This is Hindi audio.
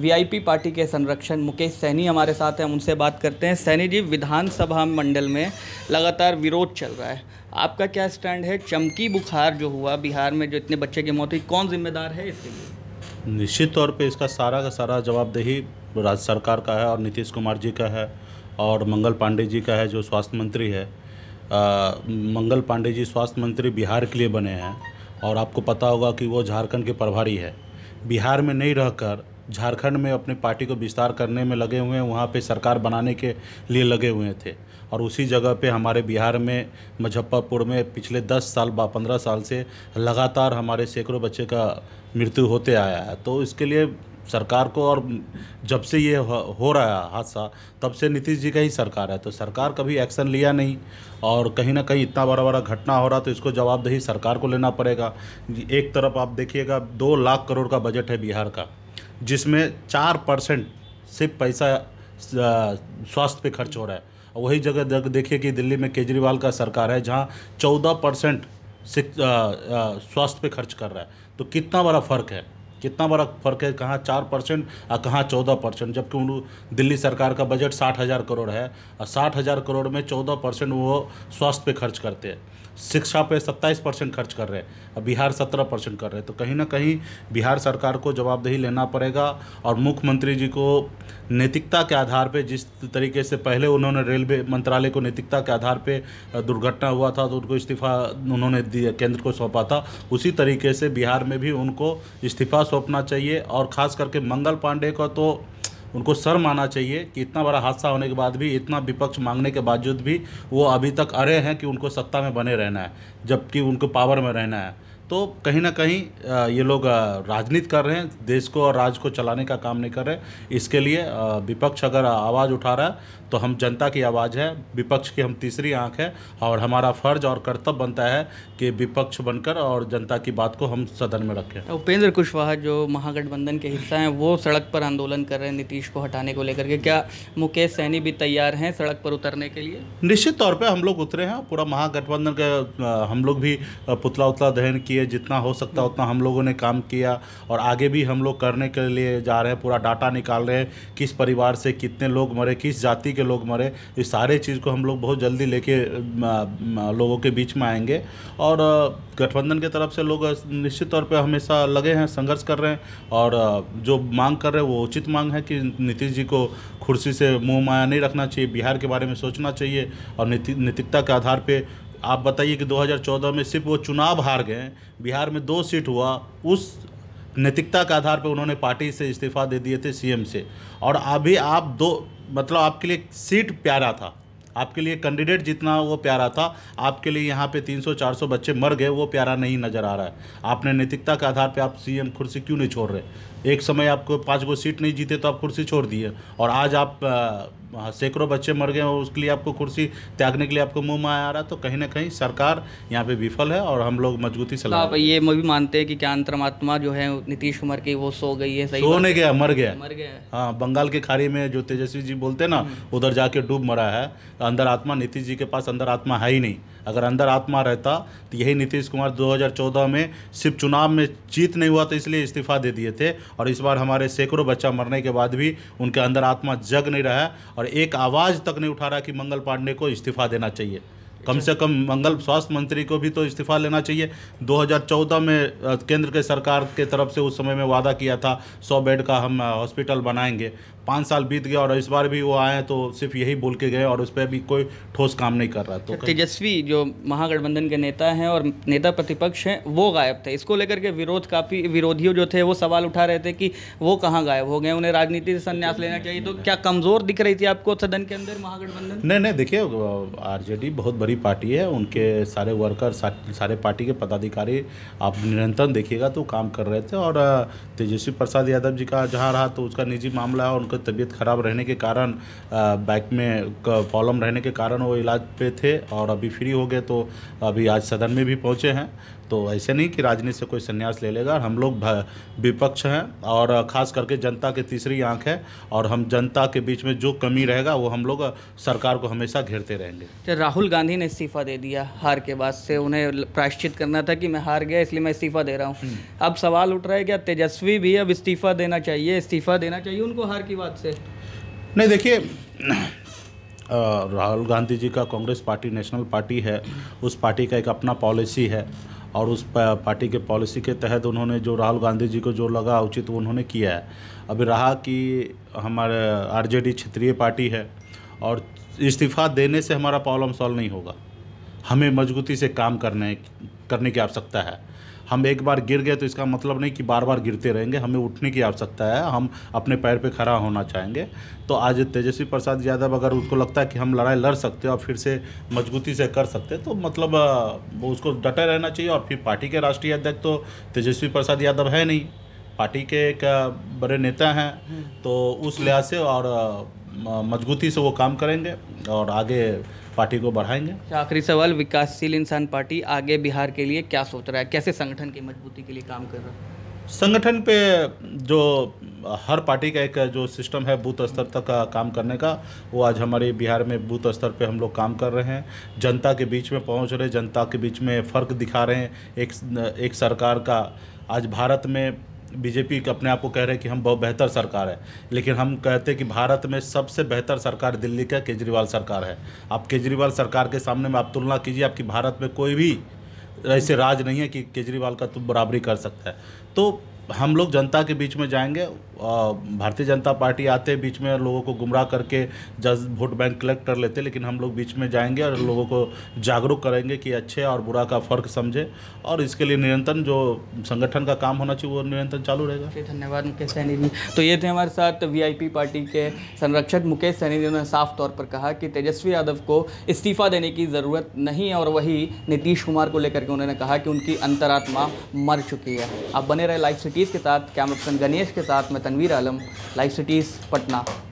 वीआईपी पार्टी के संरक्षण मुकेश सैनी हमारे साथ हैं उनसे बात करते हैं सैनी जी विधानसभा मंडल में लगातार विरोध चल रहा है आपका क्या स्टैंड है चमकी बुखार जो हुआ बिहार में जो इतने बच्चे की मौत हुई कौन जिम्मेदार है इसके लिए निश्चित तौर पे इसका सारा का सारा जवाबदेही राज्य सरकार का है और नीतीश कुमार जी का है और मंगल पांडे जी का है जो स्वास्थ्य मंत्री है मंगल पांडे जी स्वास्थ्य मंत्री बिहार के लिए बने हैं और आपको पता होगा कि वो झारखंड के प्रभारी है बिहार में नहीं रहकर झारखंड में अपनी पार्टी को विस्तार करने में लगे हुए हैं वहाँ पे सरकार बनाने के लिए लगे हुए थे और उसी जगह पे हमारे बिहार में मुजफ्फरपुर में पिछले 10 साल व पंद्रह साल से लगातार हमारे सैकड़ों बच्चे का मृत्यु होते आया है तो इसके लिए सरकार को और जब से ये हो रहा है हादसा तब से नीतीश जी का ही सरकार है तो सरकार कभी एक्शन लिया नहीं और कहीं ना कहीं इतना बड़ा बड़ा घटना हो रहा तो इसको जवाबदेही सरकार को लेना पड़ेगा एक तरफ आप देखिएगा दो लाख करोड़ का बजट है बिहार का जिसमें चार परसेंट सिर्फ पैसा स्वास्थ्य पे खर्च हो रहा है वही जगह देखिए कि दिल्ली में केजरीवाल का सरकार है जहाँ चौदह परसेंट स्वास्थ्य पे खर्च कर रहा है तो कितना बड़ा फ़र्क है कितना बड़ा फर्क है कहाँ चार परसेंट और कहाँ चौदह परसेंट जबकि दिल्ली सरकार का बजट साठ हज़ार करोड़ है और साठ हज़ार करोड़ में चौदह परसेंट वो स्वास्थ्य पे खर्च करते हैं शिक्षा पे 27 परसेंट खर्च कर रहे हैं और बिहार 17 परसेंट कर रहे हैं तो कहीं ना कहीं बिहार सरकार को जवाबदेही लेना पड़ेगा और मुख्यमंत्री जी को नैतिकता के आधार पे जिस तरीके से पहले उन्होंने रेलवे मंत्रालय को नैतिकता के आधार पे दुर्घटना हुआ था तो उनको इस्तीफा उन्होंने केंद्र को सौंपा था उसी तरीके से बिहार में भी उनको इस्तीफा सौंपना चाहिए और ख़ास करके मंगल पांडे का तो उनको सर माना चाहिए कि इतना बड़ा हादसा होने के बाद भी इतना विपक्ष मांगने के बावजूद भी वो अभी तक अड़े हैं कि उनको सत्ता में बने रहना है जबकि उनको पावर में रहना है तो कहीं ना कहीं ये लोग राजनीति कर रहे हैं देश को और राज्य को चलाने का काम नहीं कर रहे इसके लिए विपक्ष अगर आवाज़ उठा रहा है तो हम जनता की आवाज़ है विपक्ष की हम तीसरी आंख है और हमारा फ़र्ज और कर्तव्य बनता है कि विपक्ष बनकर और जनता की बात को हम सदन में रखें उपेंद्र कुशवाहा जो महागठबंधन के हिस्सा हैं वो सड़क पर आंदोलन कर रहे हैं नीतीश को हटाने को लेकर के क्या मुकेश सैनी भी तैयार हैं सड़क पर उतरने के लिए निश्चित तौर पर हम लोग उतरे हैं पूरा महागठबंधन का हम लोग भी पुतला उतला दहन किए किए जितना हो सकता उतना हम लोगों ने काम किया और आगे भी हम लोग करने के लिए जा रहे हैं पूरा डाटा निकाल रहे हैं किस परिवार से कितने लोग मरे किस जाति के लोग मरे ये सारे चीज़ को हम लोग बहुत जल्दी लेके लोगों के बीच में आएंगे और गठबंधन के तरफ से लोग निश्चित तौर पर हमेशा लगे हैं संघर्ष कर रहे हैं और जो मांग कर रहे हैं वो उचित मांग है कि नीतीश जी को कुर्सी से मुँह माया नहीं रखना चाहिए बिहार के बारे में सोचना चाहिए और नीति नैतिकता के आधार पर आप बताइए कि 2014 में सिर्फ वो चुनाव हार गए बिहार में दो सीट हुआ उस नैतिकता के आधार पर उन्होंने पार्टी से इस्तीफा दे दिए थे सीएम से और अभी आप दो मतलब आपके लिए सीट प्यारा था आपके लिए कैंडिडेट जितना वो प्यारा था आपके लिए यहाँ पे 300-400 बच्चे मर गए वो प्यारा नहीं नज़र आ रहा है आपने नैतिकता के आधार पे आप सीएम कुर्सी क्यों नहीं छोड़ रहे एक समय आपको पाँच गो सीट नहीं जीते तो आप कुर्सी छोड़ दिए और आज आप सैकड़ों बच्चे मर गए और उसके लिए आपको कुर्सी त्यागने के लिए आपको मुंह में आ रहा तो कहीं ना कहीं सरकार यहाँ पे विफल है और हम लोग मजबूती से तो आप ये भी मानते हैं कि क्या अंतरमात्मा जो है नीतीश कुमार की वो सो गई है सही सो नहीं गया मर गया मर गया हाँ बंगाल के खाड़ी में जो तेजस्वी जी बोलते ना हम्म। उधर जाके डूब मरा है अंदर आत्मा नीतीश जी के पास अंदर आत्मा है ही नहीं अगर अंदर आत्मा रहता तो यही नीतीश कुमार 2014 में सिर्फ चुनाव में जीत नहीं हुआ तो इसलिए इस्तीफा दे दिए थे और इस बार हमारे सैकड़ों बच्चा मरने के बाद भी उनके अंदर आत्मा जग नहीं रहा और एक आवाज़ तक नहीं उठा रहा कि मंगल पांडे को इस्तीफा देना चाहिए कम से कम मंगल स्वास्थ्य मंत्री को भी तो इस्तीफा लेना चाहिए 2014 में केंद्र के सरकार के तरफ से उस समय में वादा किया था सौ बेड का हम हॉस्पिटल बनाएंगे पाँच साल बीत गया और इस बार भी वो आए तो सिर्फ यही बोल के गए और उस पर भी कोई ठोस काम नहीं कर रहा तो तेजस्वी जो महागठबंधन के नेता हैं और नेता प्रतिपक्ष हैं वो गायब थे इसको लेकर के विरोध काफ़ी विरोधियों जो थे वो सवाल उठा रहे थे कि वो कहाँ गायब हो गए उन्हें राजनीति से संन्यास लेना चाहिए तो क्या कमज़ोर दिख रही थी आपको सदन के अंदर महागठबंधन नहीं नहीं देखिए आर बहुत बड़ी पार्टी है उनके सारे वर्कर सारे पार्टी के पदाधिकारी आप निरंतर देखिएगा तो काम कर रहे थे और तेजस्वी प्रसाद यादव जी का जहाँ रहा तो उसका निजी मामला है उनका उनकी तबीयत खराब रहने के कारण बैक में प्रॉब्लम रहने के कारण वो इलाज पे थे और अभी फ्री हो गए तो अभी आज सदन में भी पहुँचे हैं तो ऐसे नहीं कि राजनीति से कोई संन्यास ले लेगा हम लोग विपक्ष हैं और ख़ास करके जनता की तीसरी आंख है और हम जनता के बीच में जो कमी रहेगा वो हम लोग सरकार को हमेशा घेरते रहेंगे अच्छा, राहुल गांधी ने इस्तीफ़ा दे दिया हार के बाद से उन्हें प्रायश्चित करना था कि मैं हार गया इसलिए मैं इस्तीफ़ा दे रहा हूँ हम्म। अब सवाल उठ रहा है क्या तेजस्वी भी अब इस्तीफ़ा देना चाहिए इस्तीफ़ा देना चाहिए उनको हार की बात से नहीं देखिए राहुल गांधी जी का कांग्रेस पार्टी नेशनल पार्टी है उस पार्टी का एक अपना पॉलिसी है और उस पार्टी के पॉलिसी के तहत उन्होंने जो राहुल गांधी जी को जो लगा उचित वो उन्होंने किया है अभी रहा कि हमारे आरजेडी क्षेत्रीय पार्टी है और इस्तीफ़ा देने से हमारा प्रॉब्लम सॉल्व नहीं होगा हमें मजबूती से काम करने करने की आवश्यकता है हम एक बार गिर गए तो इसका मतलब नहीं कि बार बार गिरते रहेंगे हमें उठने की आवश्यकता है हम अपने पैर पे खड़ा होना चाहेंगे तो आज तेजस्वी प्रसाद यादव अगर उसको लगता है कि हम लड़ाई लड़ सकते हैं और फिर से मजबूती से कर सकते हैं तो मतलब उसको डटे रहना चाहिए और फिर पार्टी के राष्ट्रीय अध्यक्ष तो तेजस्वी प्रसाद यादव है नहीं पार्टी के एक बड़े नेता हैं हम्म। तो उस लिहाज से और मजबूती से वो काम करेंगे और आगे पार्टी को बढ़ाएंगे अच्छा, आखिरी सवाल विकासशील इंसान पार्टी आगे बिहार के लिए क्या सोच रहा है कैसे संगठन की मजबूती के लिए काम कर रहा है संगठन पे जो हर पार्टी का एक जो सिस्टम है बूथ स्तर तक का काम करने का वो आज हमारे बिहार में बूथ स्तर पे हम लोग काम कर रहे हैं जनता के बीच में पहुंच रहे जनता के बीच में फ़र्क दिखा रहे हैं एक एक सरकार का आज भारत में बीजेपी अपने आप को कह रहे हैं कि हम बहुत बेहतर सरकार है लेकिन हम कहते हैं कि भारत में सबसे बेहतर सरकार दिल्ली का केजरीवाल सरकार है आप केजरीवाल सरकार के सामने में आप तुलना कीजिए आपकी भारत में कोई भी ऐसे राज नहीं है कि केजरीवाल का तुम तो बराबरी कर सकता है तो हम लोग जनता के बीच में जाएंगे भारतीय जनता पार्टी आते बीच में लोगों को गुमराह करके जज वोट बैंक कलेक्ट कर लेते लेकिन हम लोग बीच में जाएंगे और लोगों को जागरूक करेंगे कि अच्छे और बुरा का फ़र्क समझे और इसके लिए निरंतर जो संगठन का काम होना चाहिए वो निरंतर चालू रहेगा धन्यवाद मुकेश सैनी जी तो ये थे हमारे साथ वी पार्टी के संरक्षक मुकेश सैनी जी ने साफ तौर पर कहा कि तेजस्वी यादव को इस्तीफा देने की ज़रूरत नहीं है और वही नीतीश कुमार को लेकर के उन्होंने कहा कि उनकी अंतरात्मा मर चुकी है अब बने रहे लाइव सिटीज़ के साथ कैमरा गणेश के साथ मैं तनवीर आलम लाइव सिटीज़ पटना